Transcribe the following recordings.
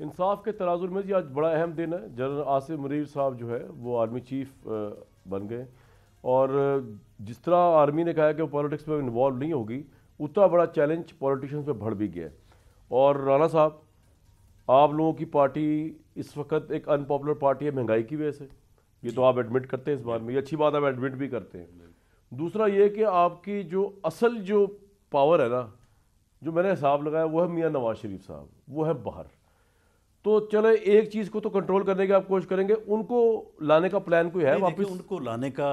इंसाफ के तनाजुर में जी आज बड़ा अहम दिन है जनरल आसिफ मरीर साहब जो है वो आर्मी चीफ बन गए और जिस तरह आर्मी ने कहा कि वो पॉलिटिक्स में इन्वॉल्व नहीं होगी उतना बड़ा चैलेंज पॉलिटिशियंस पे भड़ भी गया और राणा साहब आप लोगों की पार्टी इस वक्त एक अनपॉपुलर पार्टी है महंगाई की वजह से ये तो आप एडमिट करते हैं इस बार में ये अच्छी बात आप एडमिट भी करते हैं दूसरा ये कि आपकी जो असल जो पावर है ना जो मैंने हिसाब लगाया वो है मियाँ नवाज शरीफ साहब वो है बाहर तो चलो एक चीज़ को तो कंट्रोल करने की आप कोशिश करेंगे उनको लाने का प्लान कोई है वापस उनको लाने का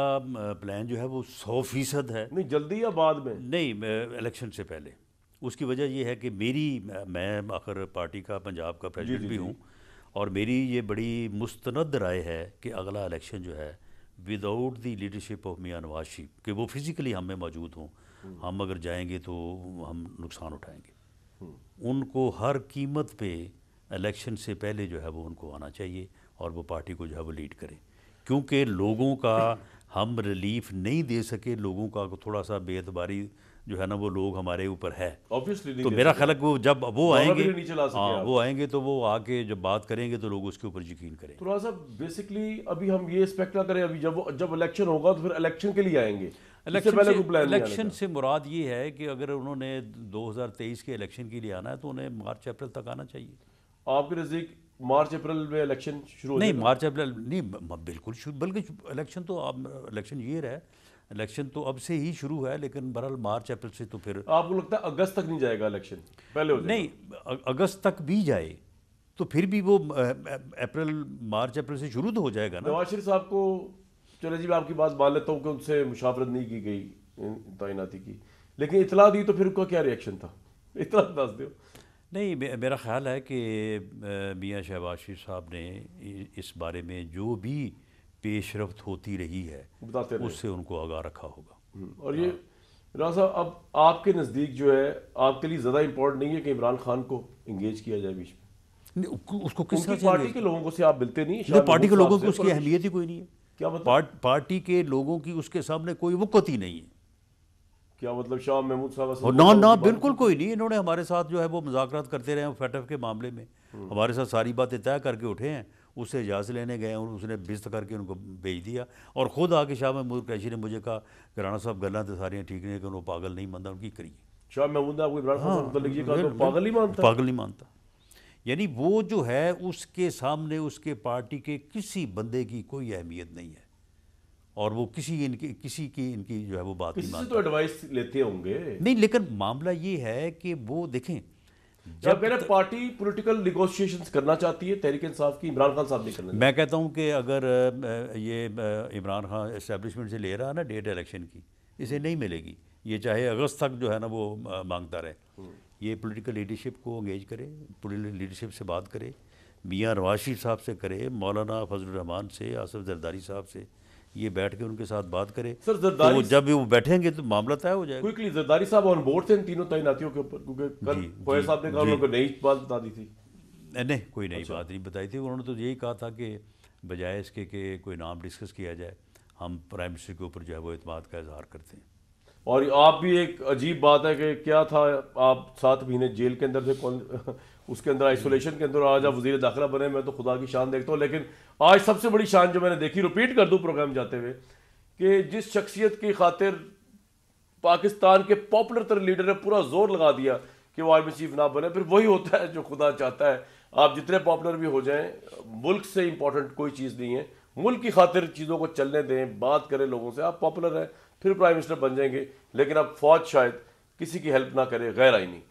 प्लान जो है वो सौ फीसद है नहीं जल्दी या बाद में नहीं इलेक्शन से पहले उसकी वजह यह है कि मेरी मैं आखिर पार्टी का पंजाब का प्रेसिडेंट भी हूँ और मेरी ये बड़ी मुस्तंद राय है कि अगला इलेक्शन जो है विदाउट दी लीडरशिप ऑफ मियाँ नवाज शरीफ कि वो फिज़िकली हम में मौजूद हों हम्म। हम अगर जाएंगे तो हम नुकसान उठाएंगे हम्म। उनको हर कीमत पे इलेक्शन से पहले जो है वो उनको आना चाहिए और वो पार्टी को जो है वो लीड करें क्योंकि लोगों का हम रिलीफ नहीं दे सके लोगों का थोड़ा सा बेतबारी जो है ना वो लोग हमारे ऊपर है ऑब्वियसली तो मेरा ख्याल वो जब वो आएंगे हाँ वो आएंगे तो वो आके जब बात करेंगे तो लोग उसके ऊपर यकीन करेंगे थोड़ा सा बेसिकली अभी हम ये एक्सपेक्ट ना करें अभी जब जब इलेक्शन होगा तो फिर इलेक्शन के लिए आएंगे इलेक्शन से से मुराद ये है कि अगर उन्होंने 2023 के इलेक्शन के लिए आना है तो उन्हें मार्च अप्रैल तक आना चाहिए आपके नज़दीक मार्च अप्रैल में इलेक्शन शुरू नहीं मार्च अप्रैल नहीं बिल्कुल शुरू बल्कि इलेक्शन तो इलेक्शन रहा है इलेक्शन तो अब से ही शुरू है लेकिन बहरहाल मार्च अप्रैल से तो फिर आपको लगता है अगस्त तक नहीं जाएगा इलेक्शन पहले हो नहीं अगस्त तक भी जाए तो फिर भी वो अप्रैल मार्च अप्रैल से शुरू तो हो जाएगा ना नवाज शरीफ साहब को चले जी मैं आपकी बात मान लेता हूँ कि उनसे मुशावरत नहीं की गई तैनाती की लेकिन इतला दी तो फिर उनका क्या रिएक्शन था इतना तो दस दो नहीं मेरा ख्याल है कि मियाँ शहबाज शरीफ साहब ने इस बारे में जो भी पेशरफ होती रही है उससे उनको आगाह रखा होगा हम्म, और ये राज साहब अब आपके नज़दीक जो है आपके लिए ज़्यादा इम्पोर्टेंट नहीं है कि इमरान खान को इंगेज किया जाए बीच में उसको किस तरह पार्टी के लोगों को से आप मिलते नहीं नहीं पार्टी के लोगों की उसकी अहमियत ही कोई नहीं है क्या पार्टी के लोगों की उसके सामने कोई वक़्त ही नहीं है क्या मतलब शाह महमूद साहब ना ना बिल्कुल कोई नहीं इन्होंने हमारे साथ जो है वो मुजाकर करते रहे फैटफ के मामले में हम्म। हमारे साथ सारी बातें तय करके उठे हैं उससे इजाज़त लेने गए और उसने बिस्त करके उनको भेज दिया और ख़ुद आके शाह महमूद कैशी ने मुझे कहा कि राना साहब गलत तो सारियाँ ठीक नहीं कि उन्होंने पागल नहीं मानता उनकी करिए शाह महमूद ने आपको तो हाँ, पागल नहीं मानता पागल नहीं मानता यानी वो जो है उसके सामने उसके पार्टी के किसी बंदे की कोई अहमियत नहीं है और वो किसी इनकी किसी की इनकी जो है वो बात किसी नहीं तो एडवाइस लेते होंगे नहीं लेकिन मामला ये है कि वो देखें जब मेरा पार्टी पॉलिटिकल निगोशिएशन करना चाहती है तहरीक इंसाफ की इमरान खान साहब नहीं करना मैं कहता हूँ कि अगर ये इमरान खान इस्टेब्लिशमेंट से ले रहा है ना डेट इलेक्शन की इसे नहीं मिलेगी ये चाहे अगस्त तक जो है ना वो मांगता रहे हम्म। ये पोलिटिकल लीडरशिप को अंगेज करे पोलिटिकल लीडरशिप से बात करे मियाँ रवाशी साहब से करे मौलाना फजल रहमान से आसफ जरदारी साहब से ये बैठ के उनके साथ बात करे सर तो जरदारी तो जब भी वो बैठेंगे तो मामला तय हो जाएगा क्विकली जरदारी साहब ऑन बोर्ड थे तीनों तैनातियों के ऊपर क्योंकि साहब ने कहा उनको नई बात बता दी थी नहीं कोई नई अच्छा। बात नहीं बताई थी उन्होंने तो यही कहा था कि बजाय इसके कि कोई नाम डिस्कस किया जाए हम प्राइम मिनिस्टर के ऊपर जो है वो इतमाद का इजहार करते हैं और आप भी एक अजीब बात है कि क्या था आप सात महीने जेल के अंदर से कौन उसके अंदर आइसोलेशन के अंदर आज आप वजीर दाखिला बने मैं तो खुदा की शान देखता हूँ लेकिन आज सबसे बड़ी शान जो मैंने देखी रिपीट कर दूँ प्रोग्राम जाते हुए कि जिस शख्सियत की खातिर पाकिस्तान के पॉपुलर तर लीडर ने पूरा जोर लगा दिया कि वो आर्मी चीफ ना बने फिर वही होता है जो खुदा चाहता है आप जितने पॉपुलर भी हो जाएं मुल्क से इंपॉर्टेंट कोई चीज़ नहीं है मुल्क की खातिर चीज़ों को चलने दें बात करें लोगों से आप पॉपुलर हैं फिर प्राइम मिनिस्टर बन जाएंगे लेकिन अब फौज शायद किसी की हेल्प ना करे गैर आइनी